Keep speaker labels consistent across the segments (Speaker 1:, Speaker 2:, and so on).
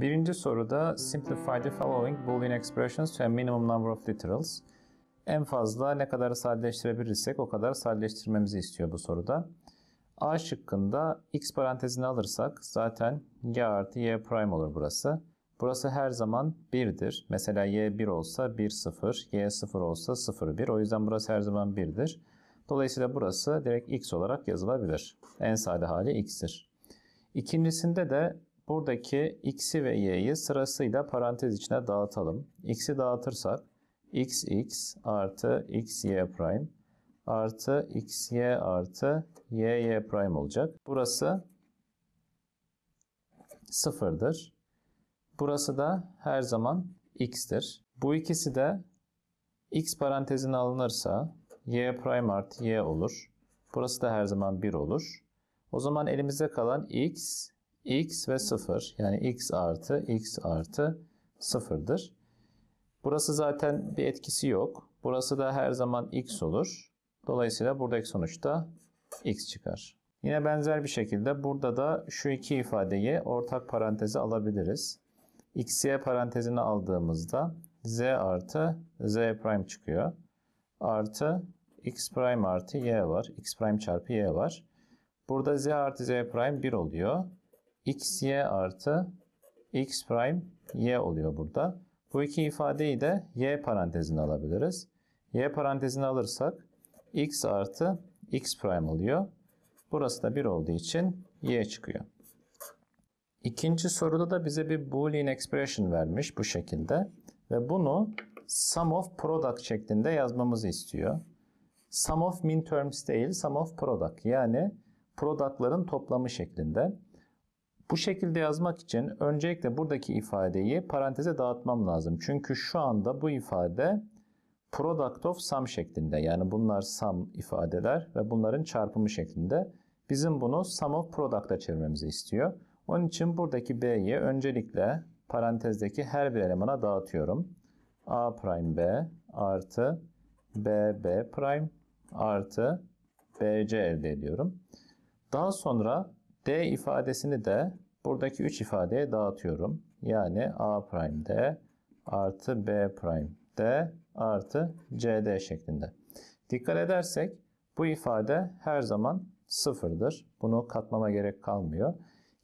Speaker 1: Birinci soruda simplify the following boolean expressions to a minimum number of literals. En fazla ne kadar sadeleştirebilirsek o kadar sadeleştirmemizi istiyor bu soruda. A şıkkında x parantezini alırsak zaten y artı y prime olur burası. Burası her zaman 1'dir. Mesela y 1 olsa 1 0, y 0 olsa 0 1. O yüzden burası her zaman 1'dir. Dolayısıyla burası direkt x olarak yazılabilir. En sade hali x'tir. İkincisinde de Buradaki x'i ve y'yi sırasıyla parantez içine dağıtalım. x'i dağıtırsak xx artı xy prime artı xy artı yy prime olacak. Burası sıfırdır. Burası da her zaman x'tir. Bu ikisi de x parantezine alınırsa y prime artı y olur. Burası da her zaman 1 olur. O zaman elimizde kalan x x ve 0 yani x artı x artı 0'dır. Burası zaten bir etkisi yok. Burası da her zaman x olur. Dolayısıyla buradaki sonuçta x çıkar. Yine benzer bir şekilde burada da şu iki ifadeyi ortak paranteze alabiliriz. x'ye parantezini aldığımızda z artı z prime çıkıyor. Artı x prime artı y var. x prime çarpı y var. Burada z artı z prime 1 oluyor xy artı x prime y oluyor burada. Bu iki ifadeyi de y parantezine alabiliriz. y parantezine alırsak x artı x prime oluyor. Burası da 1 olduğu için y çıkıyor. İkinci soruda da bize bir Boolean expression vermiş bu şekilde. Ve bunu sum of product şeklinde yazmamızı istiyor. Sum of min terms değil, sum of product. Yani productların toplamı şeklinde. Bu şekilde yazmak için öncelikle buradaki ifadeyi paranteze dağıtmam lazım. Çünkü şu anda bu ifade product of sum şeklinde. Yani bunlar sum ifadeler ve bunların çarpımı şeklinde. Bizim bunu sum of product'a çevirmemizi istiyor. Onun için buradaki b'yi öncelikle parantezdeki her bir elemana dağıtıyorum. a prime b artı b b prime artı bc elde ediyorum. Daha sonra D ifadesini de buradaki 3 ifadeye dağıtıyorum. Yani A prime D artı B prime D artı CD şeklinde. Dikkat edersek bu ifade her zaman sıfırdır. Bunu katmama gerek kalmıyor.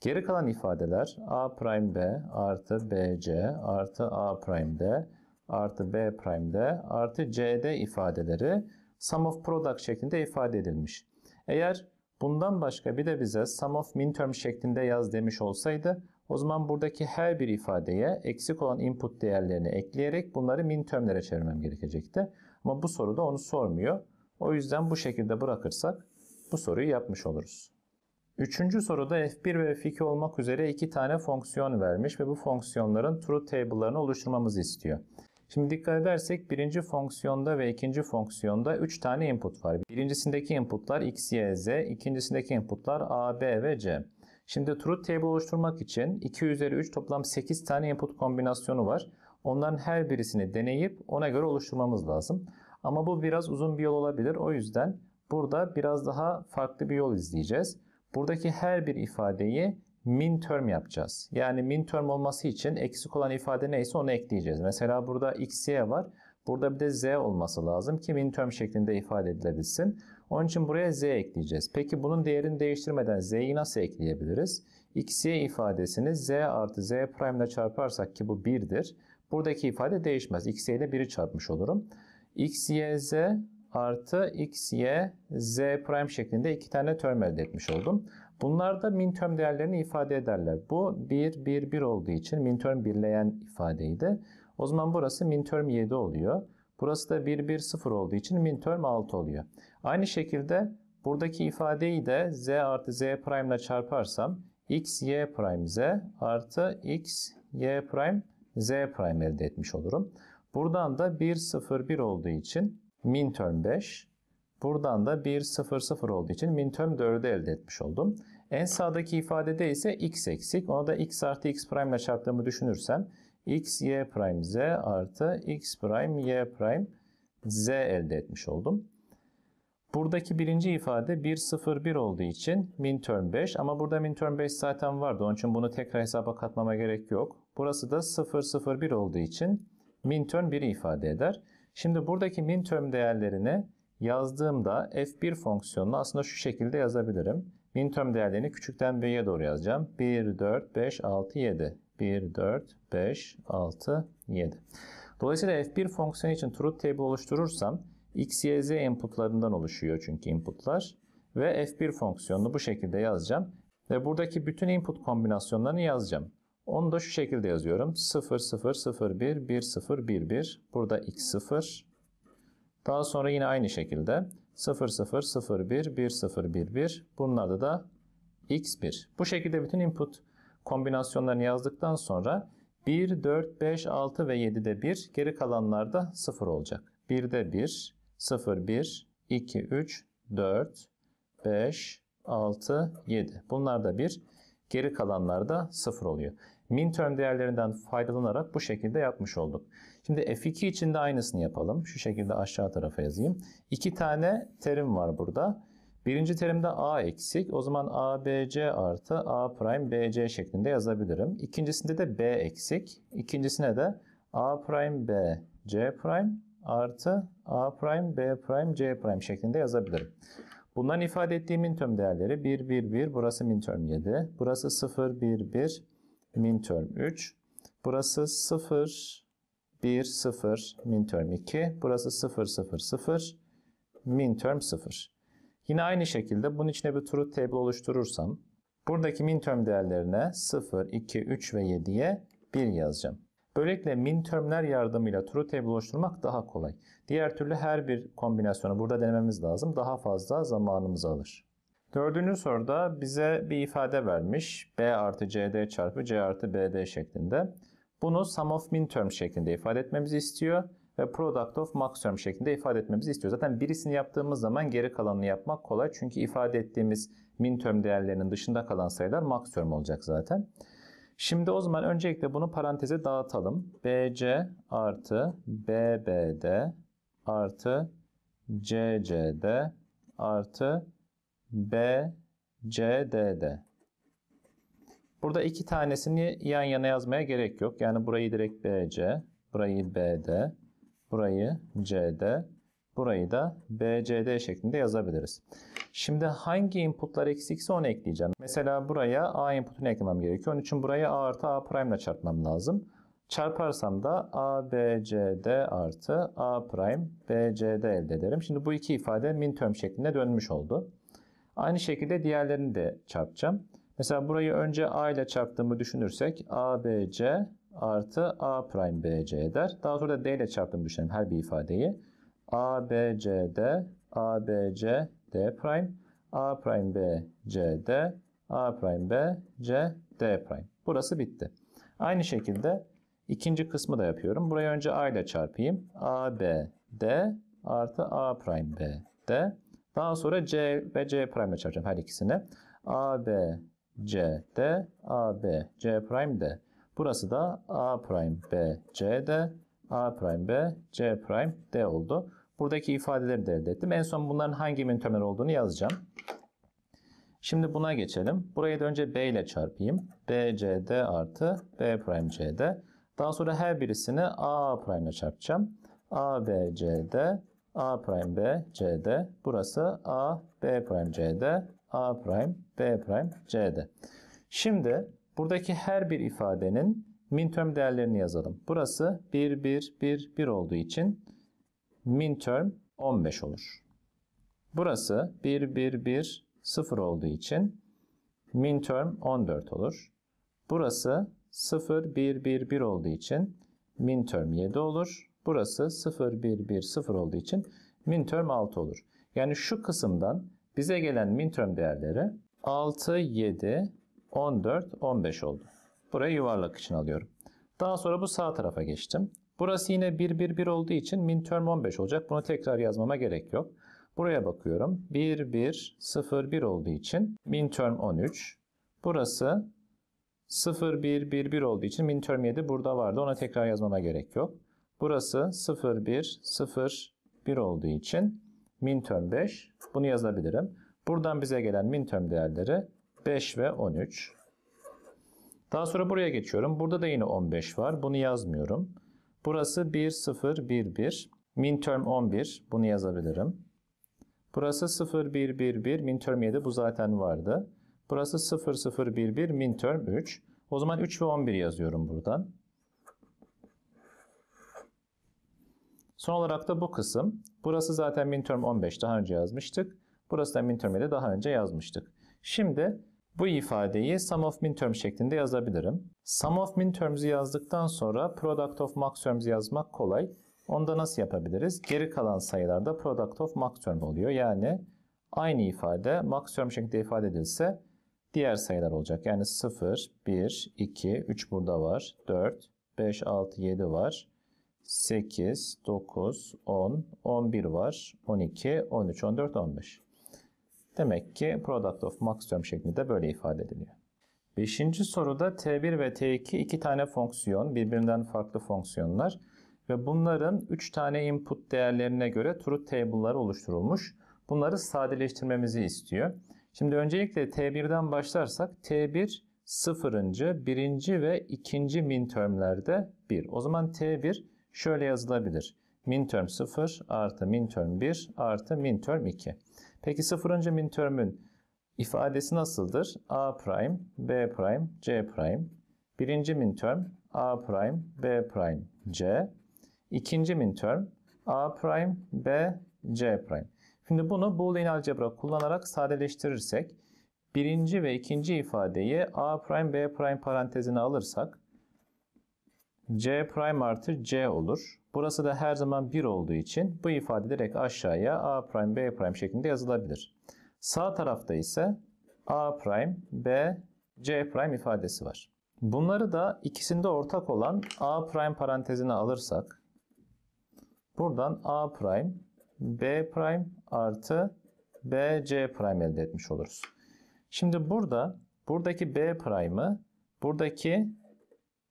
Speaker 1: Geri kalan ifadeler A prime B artı BC artı A prime D artı B prime D artı CD ifadeleri sum of product şeklinde ifade edilmiş. Eğer Bundan başka bir de bize sum of min term şeklinde yaz demiş olsaydı o zaman buradaki her bir ifadeye eksik olan input değerlerini ekleyerek bunları min termlere çevirmem gerekecekti. Ama bu soruda onu sormuyor. O yüzden bu şekilde bırakırsak bu soruyu yapmış oluruz. Üçüncü soruda f1 ve f2 olmak üzere iki tane fonksiyon vermiş ve bu fonksiyonların true table'larını oluşturmamızı istiyor. Şimdi dikkat edersek birinci fonksiyonda ve ikinci fonksiyonda 3 tane input var. Birincisindeki inputlar x, y, z. İkincisindeki inputlar a, b ve c. Şimdi truth table oluşturmak için 2 üzeri 3 toplam 8 tane input kombinasyonu var. Onların her birisini deneyip ona göre oluşturmamız lazım. Ama bu biraz uzun bir yol olabilir. O yüzden burada biraz daha farklı bir yol izleyeceğiz. Buradaki her bir ifadeyi min term yapacağız. Yani min term olması için eksik olan ifade neyse onu ekleyeceğiz. Mesela burada xy var. Burada bir de z olması lazım ki min term şeklinde ifade edilebilsin. Onun için buraya z ekleyeceğiz. Peki bunun değerini değiştirmeden z'yi nasıl ekleyebiliriz? xy ifadesini z artı z prime ile çarparsak ki bu 1'dir. Buradaki ifade değişmez. xy ile 1'i çarpmış olurum. xy z artı x, y, z prime şeklinde iki tane term elde etmiş oldum. Bunlar da minterm değerlerini ifade ederler. Bu 1, 1, 1 olduğu için minterm birleyen ifadeydi. O zaman burası minterm 7 oluyor. Burası da 1, 1, 0 olduğu için minterm 6 oluyor. Aynı şekilde buradaki ifadeyi de z artı z prime ile çarparsam x, y prime z artı x, y prime z prime elde etmiş olurum. Buradan da 1, 0, 1 olduğu için minterm 5, Buradan da 1, 0, 0 olduğu için minterm 4'ü elde etmiş oldum. En sağdaki ifadede ise x eksik. Ona da x artı x prime ile çarptığımı düşünürsem x y prime z artı x prime y prime z elde etmiş oldum. Buradaki birinci ifade 1 0 1 olduğu için min term 5 ama burada min term 5 zaten vardı. Onun için bunu tekrar hesaba katmama gerek yok. Burası da 0 0 1 olduğu için min term 1'i ifade eder. Şimdi buradaki min term değerlerini yazdığımda f1 fonksiyonunu aslında şu şekilde yazabilirim. Minimum değerlerini küçükten büyüğe doğru yazacağım. 1, 4, 5, 6, 7. 1, 4, 5, 6, 7. Dolayısıyla f1 fonksiyonu için truth table oluşturursam x, y, z inputlarından oluşuyor çünkü inputlar. Ve f1 fonksiyonunu bu şekilde yazacağım. Ve buradaki bütün input kombinasyonlarını yazacağım. Onu da şu şekilde yazıyorum. 0, 0, 0, 1, 1, 0, 1, 1. Burada x0. Daha sonra yine aynı şekilde 0001 1011 bunlarda da x1. Bu şekilde bütün input kombinasyonlarını yazdıktan sonra 1, 4, 5, 6 ve 7'de 1 geri kalanlar da 0 olacak. 1'de 1, 0, 1, 2, 3, 4, 5, 6, 7. Bunlar da 1. Geri kalanlar da 0 oluyor. Min term değerlerinden faydalanarak bu şekilde yapmış olduk. Şimdi F2 için de aynısını yapalım. Şu şekilde aşağı tarafa yazayım. İki tane terim var burada. Birinci terimde A eksik. O zaman ABC artı A prime BC şeklinde yazabilirim. İkincisinde de B eksik. İkincisine de A prime B C prime artı A prime B prime C prime şeklinde yazabilirim. Bundan ifade ettiğim min minterm değerleri 1, 1, 1, burası min minterm 7, burası 0, 1, 1, min term 3. Burası 0, 1, 0, min term 2. Burası 0, 0, 0, min term 0. Yine aynı şekilde bunun içine bir truth table oluşturursam buradaki min term değerlerine 0, 2, 3 ve 7'ye 1 yazacağım. Böylelikle min termler yardımıyla true table oluşturmak daha kolay. Diğer türlü her bir kombinasyonu burada denememiz lazım. Daha fazla zamanımızı alır. Dördüncü soruda bize bir ifade vermiş. B artı CD çarpı C artı BD şeklinde. Bunu sum of min term şeklinde ifade etmemizi istiyor ve product of max term şeklinde ifade etmemizi istiyor. Zaten birisini yaptığımız zaman geri kalanını yapmak kolay. Çünkü ifade ettiğimiz min term değerlerinin dışında kalan sayılar max term olacak zaten. Şimdi o zaman öncelikle bunu paranteze dağıtalım. BC artı BBD artı CCD artı B, C, D, D. Burada iki tanesini yan yana yazmaya gerek yok. Yani burayı direkt B C, burayı B D, burayı C D, burayı da B C D şeklinde yazabiliriz. Şimdi hangi inputlar eksikse onu ekleyeceğim. Mesela buraya A inputunu eklemem gerekiyor. Onun için burayı A artı A prime ile çarpmam lazım. Çarparsam da A, B, C, D artı A prime, B, C, D elde ederim. Şimdi bu iki ifade min term şeklinde dönmüş oldu. Aynı şekilde diğerlerini de çarpacağım. Mesela burayı önce A ile çarptığımı düşünürsek ABC artı A prime BC eder. Daha sonra da D ile çarptığımı düşünelim her bir ifadeyi. ABCD, ABC D prime, A prime BCD, A prime BCD prime. Burası bitti. Aynı şekilde ikinci kısmı da yapıyorum. Burayı önce A ile çarpayım. ABD artı A prime BD. D daha sonra C ve C prime çarpacağım her ikisini. A, B, C, D, A, B, C prime, D. Burası da A prime, B, C, D, A prime, B, C prime, D oldu. Buradaki ifadeleri de elde ettim. En son bunların hangi mintömer olduğunu yazacağım. Şimdi buna geçelim. Burayı da önce B ile çarpayım. B, C, D artı B prime, C, D. Daha sonra her birisini A prime ile çarpacağım. A, B, C, D, A prime B CD. Burası A B prime CD. A prime B prime CD. Şimdi buradaki her bir ifadenin minterm değerlerini yazalım. Burası 1 1 1 1 olduğu için minterm 15 olur. Burası 1 1 1 0 olduğu için minterm 14 olur. Burası 0 1 1 1 olduğu için minterm 7 olur. Burası 0, 1, 1, 0 olduğu için minterm 6 olur. Yani şu kısımdan bize gelen minterm değerleri 6, 7, 14, 15 oldu. Burayı yuvarlak için alıyorum. Daha sonra bu sağ tarafa geçtim. Burası yine 1, 1, 1 olduğu için minterm 15 olacak. Bunu tekrar yazmama gerek yok. Buraya bakıyorum. 1, 1, 0, 1 olduğu için minterm 13. Burası 0, 1, 1, 1 olduğu için minterm 7 burada vardı. Ona tekrar yazmama gerek yok. Burası 0, 1, 0, 1 olduğu için minterm 5. Bunu yazabilirim. Buradan bize gelen minterm değerleri 5 ve 13. Daha sonra buraya geçiyorum. Burada da yine 15 var. Bunu yazmıyorum. Burası 1, 0, 1, 1. Minterm 11. Bunu yazabilirim. Burası 0, 1, 1, 1. Minterm 7. Bu zaten vardı. Burası 0, 0, 1, 1. Minterm 3. O zaman 3 ve 11 yazıyorum buradan. Son olarak da bu kısım. Burası zaten midterm 15 daha önce yazmıştık. Burası da midterm'i de daha önce yazmıştık. Şimdi bu ifadeyi sum of midterm şeklinde yazabilirim. Sum of midterms'i yazdıktan sonra product of max terms yazmak kolay. Onda nasıl yapabiliriz? Geri kalan sayılarda product of max term oluyor. Yani aynı ifade max term şeklinde ifade edilse diğer sayılar olacak. Yani 0, 1, 2, 3 burada var, 4, 5, 6, 7 var. 8, 9, 10, 11 var. 12, 13, 14, 15. Demek ki product of maximum term şeklinde böyle ifade ediliyor. Beşinci soruda T1 ve T2 iki tane fonksiyon, birbirinden farklı fonksiyonlar ve bunların 3 tane input değerlerine göre truth table'lar oluşturulmuş. Bunları sadeleştirmemizi istiyor. Şimdi öncelikle T1'den başlarsak T1 sıfırıncı, birinci ve ikinci min termlerde 1. O zaman T1 şöyle yazılabilir. Minterm 0 artı minterm 1 artı minterm 2. Peki 0. minterm'ün ifadesi nasıldır? A prime, B prime, C prime. Birinci minterm A prime, B prime, C. İkinci minterm A prime, B, C prime. Şimdi bunu Boolean algebra kullanarak sadeleştirirsek birinci ve ikinci ifadeyi A prime, B prime parantezine alırsak C prime artı C olur. Burası da her zaman 1 olduğu için bu ifade direkt aşağıya A prime B prime şeklinde yazılabilir. Sağ tarafta ise A prime B C prime ifadesi var. Bunları da ikisinde ortak olan A prime parantezine alırsak buradan A prime B prime artı B C prime elde etmiş oluruz. Şimdi burada buradaki B prime'ı buradaki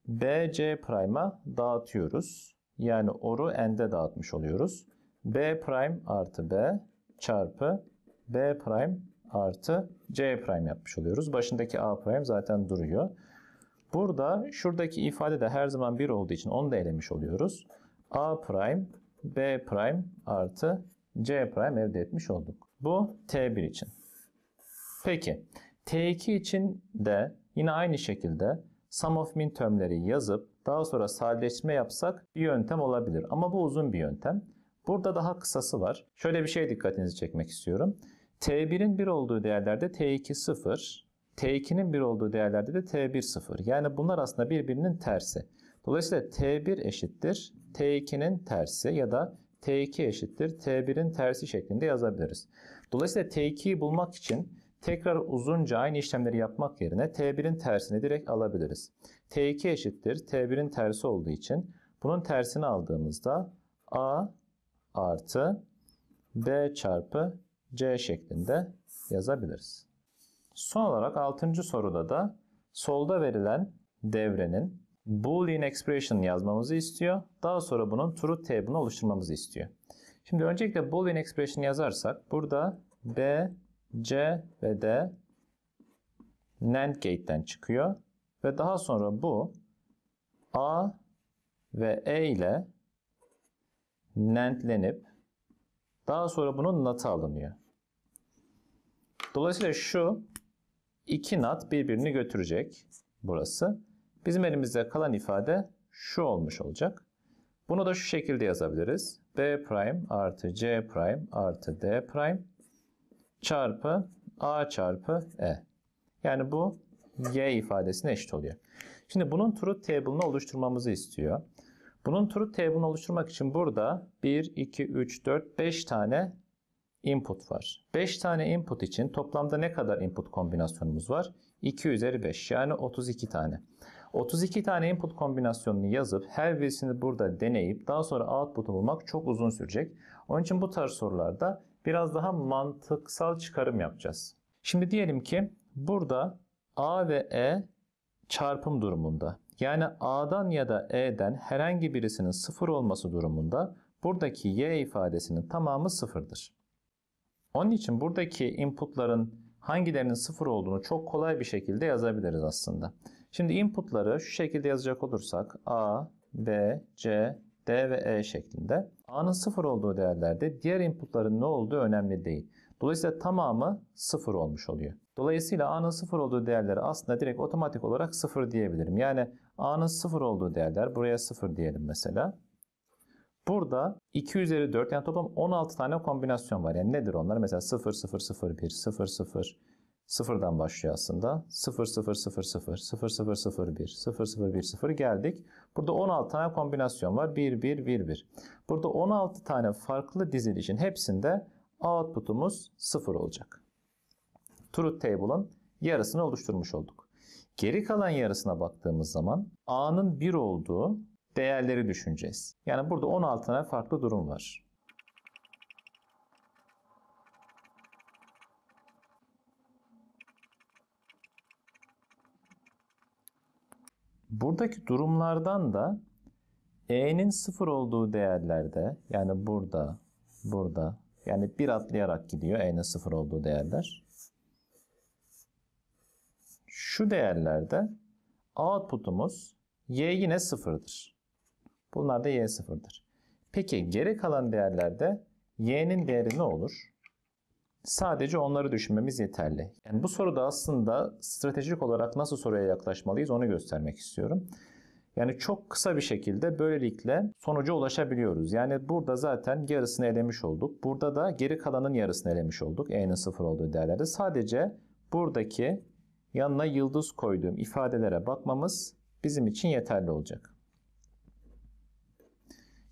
Speaker 1: BC prime'a dağıtıyoruz. Yani oru n'de dağıtmış oluyoruz. B prime artı B çarpı B prime artı C prime yapmış oluyoruz. Başındaki A prime zaten duruyor. Burada şuradaki ifade de her zaman 1 olduğu için onu da elemiş oluyoruz. A prime, B prime artı C prime elde etmiş olduk. Bu T1 için. Peki T2 için de yine aynı şekilde sum of min termleri yazıp daha sonra sadeleşme yapsak bir yöntem olabilir. Ama bu uzun bir yöntem. Burada daha kısası var. Şöyle bir şey dikkatinizi çekmek istiyorum. T1'in 1 olduğu değerlerde T2 0, T2'nin 1 olduğu değerlerde de T1 0. Yani bunlar aslında birbirinin tersi. Dolayısıyla T1 eşittir T2'nin tersi ya da T2 eşittir T1'in tersi şeklinde yazabiliriz. Dolayısıyla T2'yi bulmak için Tekrar uzunca aynı işlemleri yapmak yerine T1'in tersini direkt alabiliriz. T2 eşittir. T1'in tersi olduğu için bunun tersini aldığımızda A artı B çarpı C şeklinde yazabiliriz. Son olarak 6. soruda da solda verilen devrenin Boolean expression yazmamızı istiyor. Daha sonra bunun true table'ını oluşturmamızı istiyor. Şimdi öncelikle Boolean expression yazarsak burada B C ve D NAND gate'den çıkıyor. Ve daha sonra bu A ve E ile NANDlenip daha sonra bunun NAT'a alınıyor. Dolayısıyla şu iki NAT birbirini götürecek burası. Bizim elimizde kalan ifade şu olmuş olacak. Bunu da şu şekilde yazabiliriz. B prime artı C prime artı D prime çarpı a çarpı e. Yani bu y ifadesine eşit oluyor. Şimdi bunun truth table'ını oluşturmamızı istiyor. Bunun truth table'ını oluşturmak için burada 1, 2, 3, 4, 5 tane input var. 5 tane input için toplamda ne kadar input kombinasyonumuz var? 2 üzeri 5 yani 32 tane. 32 tane input kombinasyonunu yazıp her birisini burada deneyip daha sonra output'u bulmak çok uzun sürecek. Onun için bu tarz sorularda biraz daha mantıksal çıkarım yapacağız. Şimdi diyelim ki burada A ve E çarpım durumunda. Yani A'dan ya da E'den herhangi birisinin sıfır olması durumunda buradaki Y ifadesinin tamamı sıfırdır. Onun için buradaki inputların hangilerinin sıfır olduğunu çok kolay bir şekilde yazabiliriz aslında. Şimdi inputları şu şekilde yazacak olursak A, B, C, D ve E şeklinde. A'nın sıfır olduğu değerlerde diğer inputların ne olduğu önemli değil. Dolayısıyla tamamı sıfır olmuş oluyor. Dolayısıyla A'nın sıfır olduğu değerleri aslında direkt otomatik olarak sıfır diyebilirim. Yani A'nın sıfır olduğu değerler buraya sıfır diyelim mesela. Burada 2 üzeri 4 yani toplam 16 tane kombinasyon var. Yani nedir onlar? Mesela 0, 0, 0, 1, 0, 0, Sıfırdan başlıyor aslında. 0 0 0 0 0 0 0 1 0 0 1 0 geldik. Burada 16 tane kombinasyon var. 1 1 1 1. Burada 16 tane farklı dizilişin hepsinde output'umuz 0 olacak. Truth table'ın yarısını oluşturmuş olduk. Geri kalan yarısına baktığımız zaman A'nın 1 olduğu değerleri düşüneceğiz. Yani burada 16 tane farklı durum var. Buradaki durumlardan da e'nin sıfır olduğu değerlerde yani burada, burada yani bir atlayarak gidiyor e'nin sıfır olduğu değerler. Şu değerlerde output'umuz y yine sıfırdır. Bunlar da y sıfırdır. Peki geri kalan değerlerde y'nin değeri ne olur? Sadece onları düşünmemiz yeterli. Yani bu soruda aslında stratejik olarak nasıl soruya yaklaşmalıyız onu göstermek istiyorum. Yani çok kısa bir şekilde böylelikle sonuca ulaşabiliyoruz. Yani burada zaten yarısını elemiş olduk. Burada da geri kalanın yarısını elemiş olduk. E'nin sıfır olduğu değerlerde. Sadece buradaki yanına yıldız koyduğum ifadelere bakmamız bizim için yeterli olacak.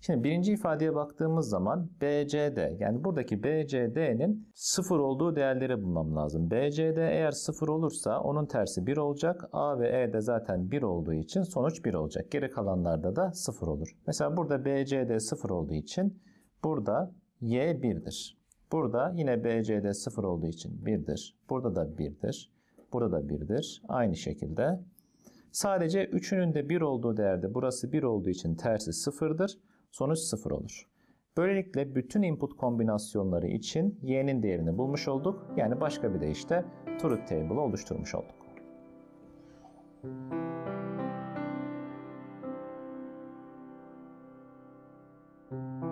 Speaker 1: Şimdi birinci ifadeye baktığımız zaman BCD yani buradaki BCD'nin sıfır olduğu değerleri bulmam lazım. BCD eğer sıfır olursa onun tersi 1 olacak. A ve E de zaten 1 olduğu için sonuç 1 olacak. Geri kalanlarda da sıfır olur. Mesela burada BCD sıfır olduğu için burada Y 1'dir. Burada yine BCD sıfır olduğu için 1'dir. Burada da 1'dir. Burada da 1'dir. Aynı şekilde Sadece üçünün de 1 olduğu değerde burası 1 olduğu için tersi 0'dır. Sonuç 0 olur. Böylelikle bütün input kombinasyonları için y'nin değerini bulmuş olduk. Yani başka bir deyişle truth table oluşturmuş olduk. Müzik